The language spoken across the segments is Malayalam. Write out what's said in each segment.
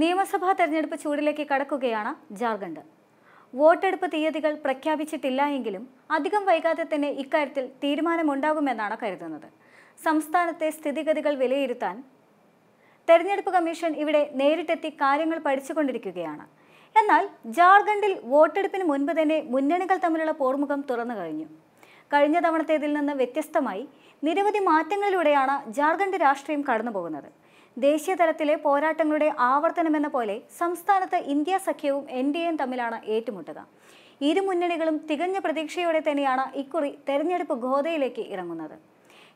നിയമസഭാ തെരഞ്ഞെടുപ്പ് ചൂടിലേക്ക് കടക്കുകയാണ് ജാർഖണ്ഡ് വോട്ടെടുപ്പ് തീയതികൾ പ്രഖ്യാപിച്ചിട്ടില്ല എങ്കിലും അധികം വൈകാതെ തന്നെ ഇക്കാര്യത്തിൽ തീരുമാനമുണ്ടാകുമെന്നാണ് കരുതുന്നത് സംസ്ഥാനത്തെ സ്ഥിതിഗതികൾ വിലയിരുത്താൻ തെരഞ്ഞെടുപ്പ് കമ്മീഷൻ ഇവിടെ നേരിട്ടെത്തി കാര്യങ്ങൾ പഠിച്ചുകൊണ്ടിരിക്കുകയാണ് എന്നാൽ ജാർഖണ്ഡിൽ വോട്ടെടുപ്പിന് മുൻപ് തന്നെ മുന്നണികൾ തമ്മിലുള്ള പോർമുഖം തുറന്നു കഴിഞ്ഞു കഴിഞ്ഞ തവണത്തേതിൽ നിന്ന് വ്യത്യസ്തമായി നിരവധി മാറ്റങ്ങളിലൂടെയാണ് ജാർഖണ്ഡ് രാഷ്ട്രീയം കടന്നുപോകുന്നത് ദേശീയതലത്തിലെ പോരാട്ടങ്ങളുടെ ആവർത്തനമെന്ന പോലെ സംസ്ഥാനത്ത് ഇന്ത്യ സഖ്യവും എൻ ഡി എയും തമ്മിലാണ് ഏറ്റുമുട്ടുക ഇരു മുന്നണികളും തികഞ്ഞ പ്രതീക്ഷയോടെ തന്നെയാണ് ഇക്കുറി തെരഞ്ഞെടുപ്പ് ഗോതയിലേക്ക് ഇറങ്ങുന്നത്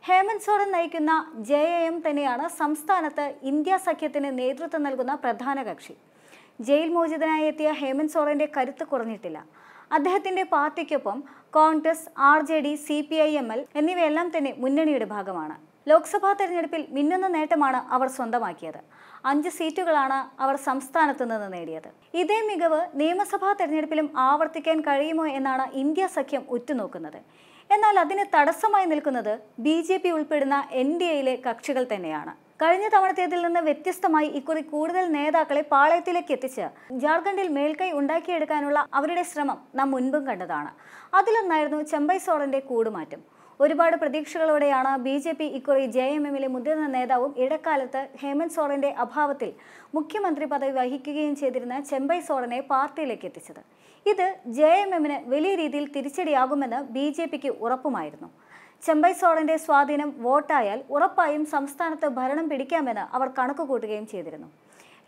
ഹേമന്ത് സോറൻ നയിക്കുന്ന ജെ എം തന്നെയാണ് സംസ്ഥാനത്ത് ഇന്ത്യ സഖ്യത്തിന് നേതൃത്വം നൽകുന്ന പ്രധാന കക്ഷി ജയിൽ മോചിതനായി എത്തിയ ഹേമന്ത് സോറന്റെ കരുത്ത് കുറഞ്ഞിട്ടില്ല അദ്ദേഹത്തിന്റെ പാർട്ടിക്കൊപ്പം Congress R J D C P I M L എന്നിവയെല്ലാം തന്നെ മുന്നണിയുടെ ഭാഗമാണ് ലോക്സഭാ തെരഞ്ഞെടുപ്പിൽ മിന്നുന്ന നേട്ടമാണ് അവർ സ്വന്തമാക്കിയത് അഞ്ച് സീറ്റുകളാണ് അവർ സംസ്ഥാനത്തു നിന്ന് നേടിയത് ഇതേ മികവ് നിയമസഭാ തെരഞ്ഞെടുപ്പിലും ആവർത്തിക്കാൻ കഴിയുമോ എന്നാണ് ഇന്ത്യ സഖ്യം ഉറ്റുനോക്കുന്നത് എന്നാൽ അതിന് തടസ്സമായി നിൽക്കുന്നത് ബി ജെ പി ഉൾപ്പെടുന്ന എൻ ഡി എയിലെ കക്ഷികൾ തന്നെയാണ് കഴിഞ്ഞ തവണത്തേതിൽ നിന്ന് വ്യത്യസ്തമായി ഇക്കുറി കൂടുതൽ നേതാക്കളെ പാളയത്തിലേക്ക് എത്തിച്ച് ജാർഖണ്ഡിൽ മേൽക്കൈ ഉണ്ടാക്കിയെടുക്കാനുള്ള അവരുടെ ശ്രമം നാം മുൻപും കണ്ടതാണ് അതിലൊന്നായിരുന്നു ചെമ്പൈ സോളന്റെ കൂടുമാറ്റം ഒരുപാട് പ്രതീക്ഷകളോടെയാണ് ബി ജെ പി ഇക്കുറി ജെ എം എമ്മിലെ മുതിർന്ന നേതാവും ഇടക്കാലത്ത് ഹേമന്ത് സോറന്റെ അഭാവത്തിൽ മുഖ്യമന്ത്രി പദവി വഹിക്കുകയും ചെയ്തിരുന്ന ചെമ്പൈ സോറനെ പാർട്ടിയിലേക്ക് എത്തിച്ചത് ഇത് ജെ എം എമ്മിന് വലിയ രീതിയിൽ തിരിച്ചടിയാകുമെന്ന് ബി ജെ പിക്ക് ഉറപ്പുമായിരുന്നു ചെമ്പൈ സോളന്റെ സ്വാധീനം വോട്ടായാൽ ഉറപ്പായും സംസ്ഥാനത്ത് ഭരണം പിടിക്കാമെന്ന് അവർ കണക്കുകൂട്ടുകയും ചെയ്തിരുന്നു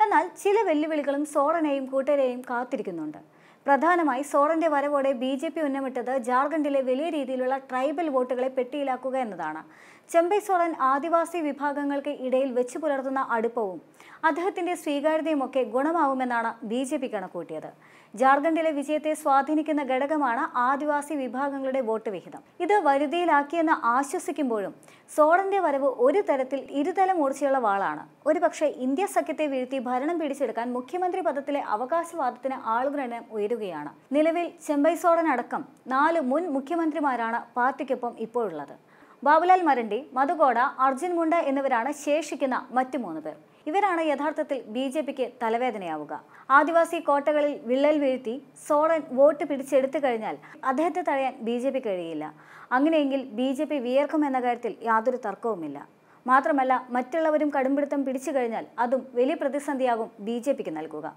എന്നാൽ ചില വെല്ലുവിളികളും സോളനെയും കൂട്ടരെയും കാത്തിരിക്കുന്നുണ്ട് പ്രധാനമായി സോറന്റെ വരവോടെ ബി ജെ പി ഉന്നമിട്ടത് ജാർഖണ്ഡിലെ വലിയ രീതിയിലുള്ള ട്രൈബൽ വോട്ടുകളെ പെട്ടിയിലാക്കുക എന്നതാണ് ചെമ്പൈ സോറൻ ആദിവാസി വിഭാഗങ്ങൾക്ക് ഇടയിൽ വെച്ചു പുലർത്തുന്ന അടുപ്പവും അദ്ദേഹത്തിന്റെ സ്വീകാര്യതയുമൊക്കെ ഗുണമാവുമെന്നാണ് ബി ജെ പി കണക്കൂട്ടിയത് ജാർഖണ്ഡിലെ വിജയത്തെ സ്വാധീനിക്കുന്ന ഘടകമാണ് ആദിവാസി വിഭാഗങ്ങളുടെ വോട്ട് വിഹിതം ഇത് വരുതിയിലാക്കിയെന്ന് ആശ്വസിക്കുമ്പോഴും സോളന്റെ വരവ് ഒരു തരത്തിൽ ഇരുതല മൂർച്ചയുള്ള വാളാണ് ഒരുപക്ഷെ ഇന്ത്യ സഖ്യത്തെ വീഴ്ത്തി ഭരണം പിടിച്ചെടുക്കാൻ മുഖ്യമന്ത്രി പദത്തിലെ അവകാശവാദത്തിന് ആളുകളുടെണ്ണം ഉയരുകയാണ് നിലവിൽ ചെമ്പൈ സോളൻ അടക്കം നാല് മുൻ മുഖ്യമന്ത്രിമാരാണ് പാർട്ടിക്കൊപ്പം ഇപ്പോഴുള്ളത് ബാബുലാൽ മരണ്ടി മധുകോട അർജുൻ മുണ്ട എന്നിവരാണ് ശേഷിക്കുന്ന മറ്റു മൂന്ന് പേർ ഇവരാണ് യഥാർത്ഥത്തിൽ ബി ജെ പിക്ക് തലവേദനയാവുക ആദിവാസി കോട്ടകളിൽ വിള്ളൽ വീഴ്ത്തി സോളൻ വോട്ട് പിടിച്ചെടുത്തു കഴിഞ്ഞാൽ അദ്ദേഹത്തെ തടയാൻ ബി ജെ പി കഴിയില്ല അങ്ങനെയെങ്കിൽ ബി ജെ പി വിയർക്കുമെന്ന കാര്യത്തിൽ യാതൊരു തർക്കവുമില്ല മാത്രമല്ല മറ്റുള്ളവരും കടുംപിടുത്തം പിടിച്ചു കഴിഞ്ഞാൽ അതും വലിയ പ്രതിസന്ധിയാകും ബി ജെ പിക്ക് നൽകുക